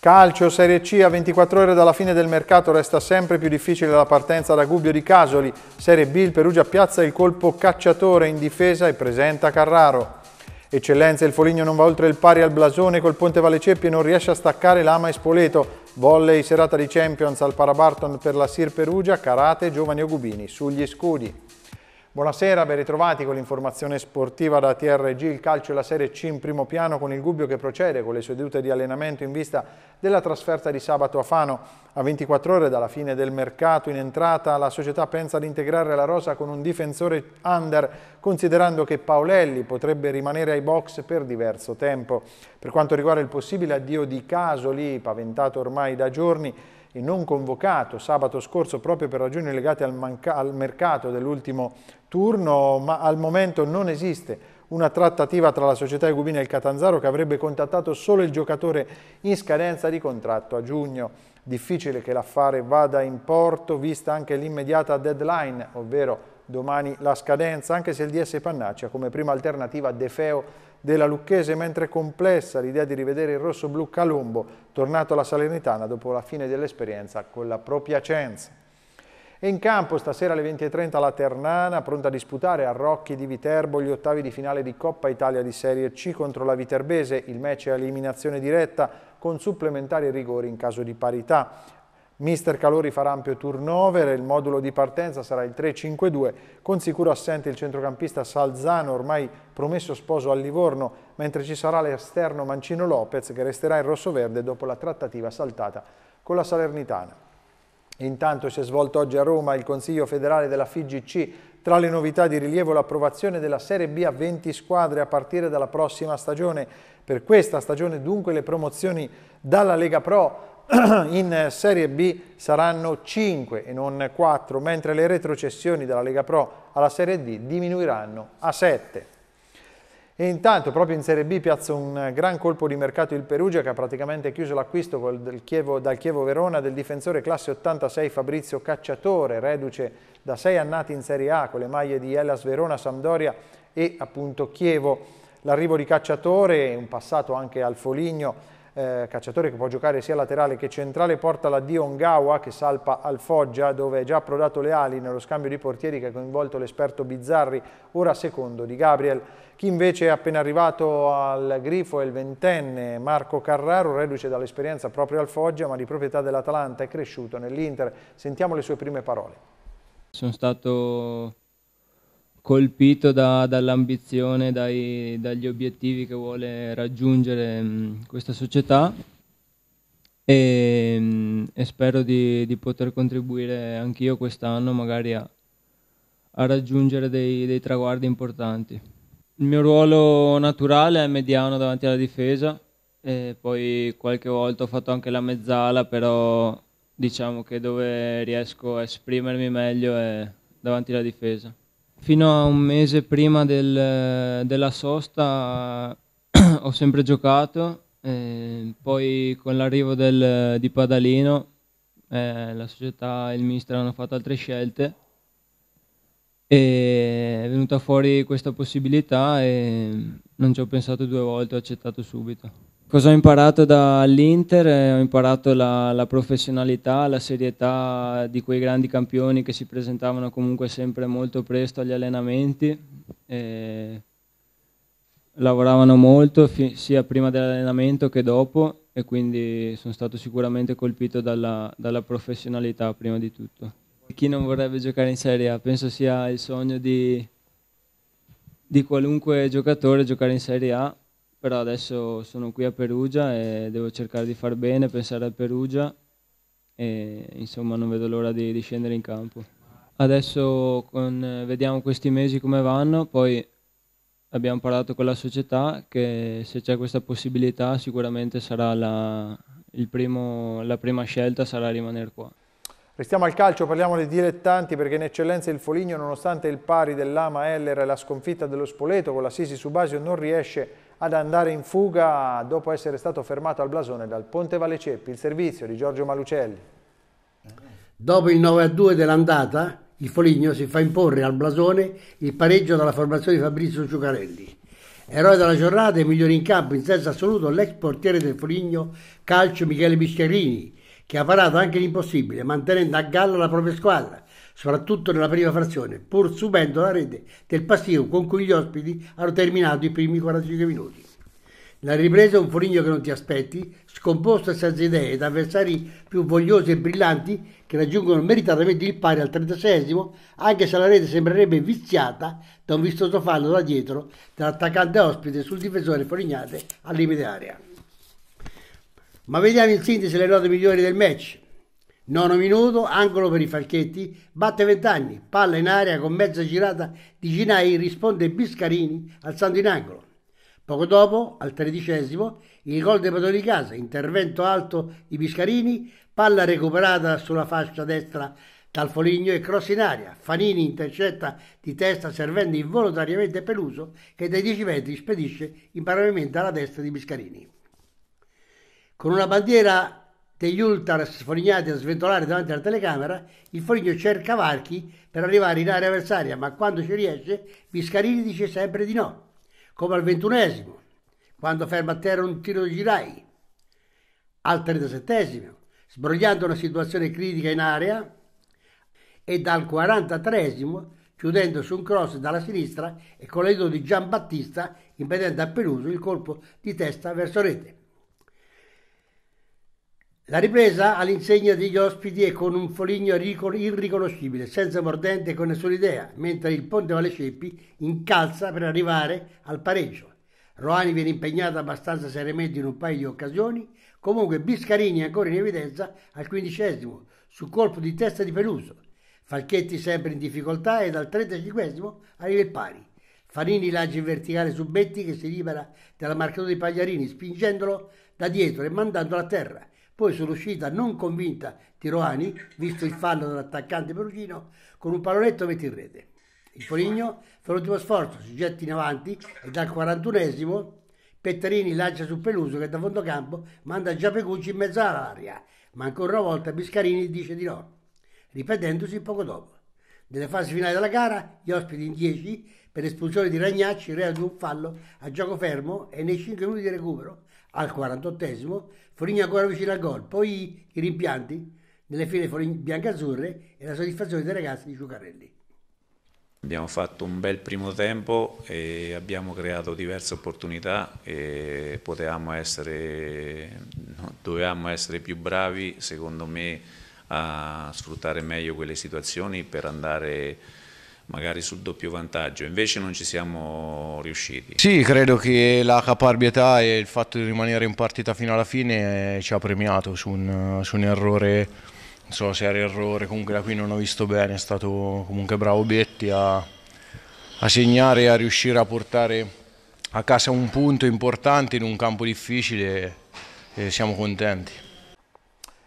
Calcio Serie C a 24 ore dalla fine del mercato resta sempre più difficile la partenza da Gubbio di Casoli. Serie B il Perugia piazza il colpo cacciatore in difesa e presenta Carraro. Eccellenza il Foligno non va oltre il pari al blasone col Ponte Valle e non riesce a staccare l'Ama e Espoleto. Volley serata di Champions al Parabarton per la Sir Perugia, Karate, Giovani Ogubini sugli scudi. Buonasera, ben ritrovati con l'informazione sportiva da TRG, il calcio e la Serie C in primo piano con il Gubbio che procede con le sue sedute di allenamento in vista della trasferta di sabato a Fano. A 24 ore dalla fine del mercato in entrata la società pensa ad integrare la rosa con un difensore under, considerando che Paolelli potrebbe rimanere ai box per diverso tempo. Per quanto riguarda il possibile addio di Casoli, paventato ormai da giorni, e non convocato sabato scorso proprio per ragioni legate al, al mercato dell'ultimo turno, ma al momento non esiste una trattativa tra la società Egubina e il Catanzaro che avrebbe contattato solo il giocatore in scadenza di contratto a giugno. Difficile che l'affare vada in porto, vista anche l'immediata deadline, ovvero domani la scadenza, anche se il DS Pannaccia come prima alternativa a De Feo della Lucchese, mentre è complessa l'idea di rivedere il rosso-blu Calombo, tornato alla Salernitana dopo la fine dell'esperienza con la propria Cenza. E in campo stasera alle 20.30 la Ternana, pronta a disputare a Rocchi di Viterbo gli ottavi di finale di Coppa Italia di Serie C contro la Viterbese. Il match è a eliminazione diretta con supplementari rigori in caso di parità. Mister Calori farà ampio turnover, il modulo di partenza sarà il 3-5-2, con sicuro assente il centrocampista Salzano, ormai promesso sposo al Livorno, mentre ci sarà l'esterno Mancino Lopez che resterà in rosso-verde dopo la trattativa saltata con la Salernitana. Intanto si è svolto oggi a Roma il Consiglio federale della FIGC. Tra le novità di rilievo l'approvazione della Serie B a 20 squadre a partire dalla prossima stagione. Per questa stagione dunque le promozioni dalla Lega Pro in Serie B saranno 5 e non 4, mentre le retrocessioni dalla Lega Pro alla Serie D diminuiranno a 7. E intanto proprio in Serie B piazza un gran colpo di mercato il Perugia che ha praticamente chiuso l'acquisto dal Chievo Verona del difensore classe 86 Fabrizio Cacciatore, reduce da sei annati in Serie A con le maglie di Hellas Verona, Sampdoria e appunto Chievo. L'arrivo di Cacciatore, un passato anche al Foligno, eh, calciatore che può giocare sia laterale che centrale, porta la Dion Gawa che salpa al Foggia dove è già approdato le ali nello scambio di portieri che ha coinvolto l'esperto Bizzarri, ora secondo di Gabriel. Chi invece è appena arrivato al grifo è il ventenne Marco Carraro, reduce dall'esperienza proprio al Foggia ma di proprietà dell'Atalanta, è cresciuto nell'Inter. Sentiamo le sue prime parole. Sono stato colpito da, dall'ambizione, dagli obiettivi che vuole raggiungere mh, mm, questa società e, mh, mm, e spero di, di, poter contribuire anch'io quest'anno magari a, a raggiungere dei, dei, traguardi importanti. Il mio ruolo naturale è mediano davanti alla difesa e poi qualche volta ho fatto anche la mezzala, però diciamo che dove riesco a esprimermi meglio è davanti alla difesa fino a un mese prima del, della sosta ho sempre giocato, eh, poi con l'arrivo del, di Padalino eh, la società e il ministro hanno fatto altre scelte e è venuta fuori questa possibilità e non ci ho pensato due volte, ho accettato subito. Cosa ho imparato dall'Inter? Eh, ho imparato la, la, professionalità, la serietà di quei grandi campioni che si presentavano comunque sempre molto presto agli allenamenti. lavoravano molto sia prima dell'allenamento che dopo e quindi sono stato sicuramente colpito dalla, dalla professionalità prima di tutto. Chi non vorrebbe giocare in Serie A? Penso sia il sogno di, di qualunque giocatore giocare in Serie A però adesso sono qui a Perugia e devo cercare di far bene, pensare a Perugia e insomma non vedo l'ora di, di scendere in campo. Adesso con, vediamo questi mesi come vanno, poi abbiamo parlato con la società che se c'è questa possibilità sicuramente sarà la, primo, la prima scelta sarà rimanere qua. Restiamo al calcio, parliamo dei dilettanti perché in eccellenza il Foligno nonostante il pari dell'Ama Heller e la sconfitta dello Spoleto con l'assisi su Basio non riesce ad andare in fuga dopo essere stato fermato al blasone dal Ponte Valeceppi, il servizio di Giorgio Malucelli. Dopo il 9-2 dell'andata, il Foligno si fa imporre al blasone il pareggio dalla formazione di Fabrizio Ciucarelli. Eroe della giornata e migliore in campo in senso assoluto l'ex portiere del Foligno calcio Michele Bischiarini, che ha parato anche l'impossibile, mantenendo a galla la propria squadra, soprattutto nella prima frazione, pur subendo la rete del passivo con cui gli ospiti hanno terminato i primi 45 minuti. La ripresa è un forigno che non ti aspetti, scomposto e senza idee, da avversari più vogliosi e brillanti che raggiungono meritatamente il pari al 36 anche se la rete sembrerebbe viziata da un vistoso fallo da dietro dell'attaccante ospite sul difensore Forignate al limite area. Ma vediamo in sintesi le note migliori del match. Nono minuto, angolo per i Falchetti, batte Vent'anni, palla in aria con mezza girata di Ginai, risponde Biscarini alzando in angolo. Poco dopo, al tredicesimo, il gol dei padroni di casa, intervento alto di Biscarini, palla recuperata sulla fascia destra dal Foligno e cross in aria. Fanini intercetta di testa servendo involontariamente Peluso che dai 10 metri spedisce in imparavimento alla destra di Biscarini. Con una bandiera degli ultra sfognati a sventolare davanti alla telecamera, il Foligno cerca varchi per arrivare in area avversaria, ma quando ci riesce, Biscarini dice sempre di no, come al ventunesimo, quando ferma a terra un tiro di girai, al trentasettesimo, sbrogliando una situazione critica in area, e dal quarantatresimo, chiudendo su un cross dalla sinistra e con l'aiuto di Gian Battista impedendo a Peluso il colpo di testa verso rete. La ripresa all'insegna degli ospiti e con un foligno irriconoscibile, senza mordente e con nessuna idea, mentre il Ponte Valeceppi incalza per arrivare al pareggio. Roani viene impegnato abbastanza seriamente in un paio di occasioni, comunque Biscarini è ancora in evidenza al quindicesimo, su colpo di testa di Peluso. Falchetti sempre in difficoltà e dal trentacinquesimo arriva il pari. Fanini lancia in verticale su Betti che si libera dalla marcatura di Pagliarini spingendolo da dietro e mandandolo a terra. Poi sull'uscita non convinta di Roani, visto il fallo dell'attaccante perugino, con un pallonetto mette in rete. Il Foligno fa l'ultimo sforzo, si getta in avanti e dal 41esimo Pettarini lancia su Peluso che da fondo campo manda Giapegucci in mezzo all'aria, ma ancora una volta Biscarini dice di no, ripetendosi poco dopo. Nelle fasi finali della gara, gli ospiti in 10 per espulsione di Ragnacci realizzano un fallo a gioco fermo e nei 5 minuti di recupero al 48 Foligno ancora vicino al gol, poi i rimpianti nelle file biancazzurre e la soddisfazione dei ragazzi di Ciucarelli. Abbiamo fatto un bel primo tempo e abbiamo creato diverse opportunità e potevamo essere, dovevamo essere più bravi secondo me a sfruttare meglio quelle situazioni per andare magari sul doppio vantaggio, invece non ci siamo riusciti. Sì, credo che la caparbietà e il fatto di rimanere in partita fino alla fine eh, ci ha premiato su un, su un errore, non so se era errore, comunque da qui non ho visto bene, è stato comunque bravo Betti a, a segnare e a riuscire a portare a casa un punto importante in un campo difficile e siamo contenti.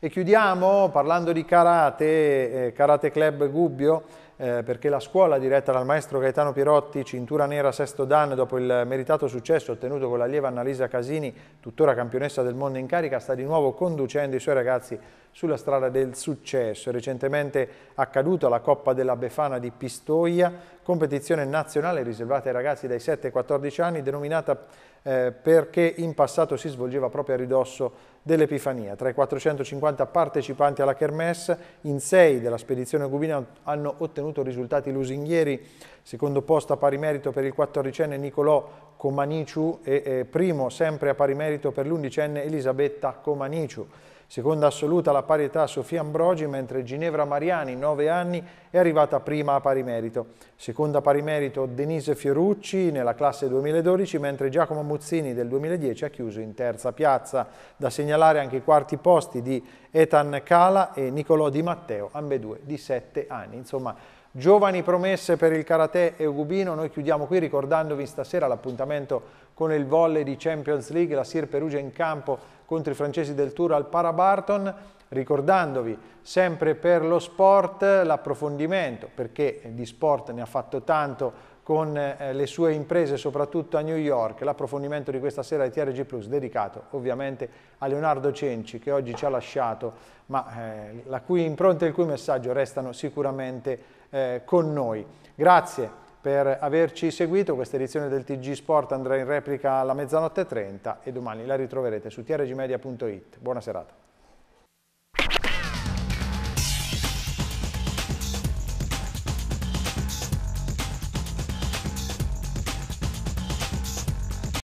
E chiudiamo parlando di karate, eh, Karate Club Gubbio, eh, perché la scuola diretta dal maestro Gaetano Pierotti, cintura nera sesto dan dopo il meritato successo ottenuto con l'allieva Annalisa Casini, tuttora campionessa del mondo in carica, sta di nuovo conducendo i suoi ragazzi sulla strada del successo. È recentemente accaduto alla Coppa della Befana di Pistoia, competizione nazionale riservata ai ragazzi dai 7 ai 14 anni, denominata eh, perché in passato si svolgeva proprio a ridosso dell'Epifania. Tra i 450 partecipanti alla Kermesse, in sei della spedizione Gubina hanno ottenuto risultati lusinghieri, secondo posto a pari merito per il quattordicenne Nicolò Comaniciu e eh, primo sempre a pari merito per l'undicenne Elisabetta Comaniciu. Seconda assoluta alla parità Sofia Ambrogi, mentre Ginevra Mariani, 9 anni, è arrivata prima a pari merito. Seconda pari merito Denise Fiorucci nella classe 2012, mentre Giacomo Muzzini del 2010 ha chiuso in terza piazza. Da segnalare anche i quarti posti di Ethan Cala e Nicolò Di Matteo, ambedue di 7 anni. Insomma, Giovani promesse per il karate e Ugubino, noi chiudiamo qui ricordandovi stasera l'appuntamento con il volley di Champions League, la Sir Perugia in campo contro i francesi del Tour al Parabarton, ricordandovi sempre per lo sport l'approfondimento, perché di sport ne ha fatto tanto con eh, le sue imprese soprattutto a New York, l'approfondimento di questa sera di TRG Plus dedicato ovviamente a Leonardo Cenci che oggi ci ha lasciato ma eh, la cui impronta e il cui messaggio restano sicuramente eh, con noi. Grazie per averci seguito, questa edizione del TG Sport andrà in replica alla mezzanotte 30 e domani la ritroverete su trgmedia.it. Buona serata.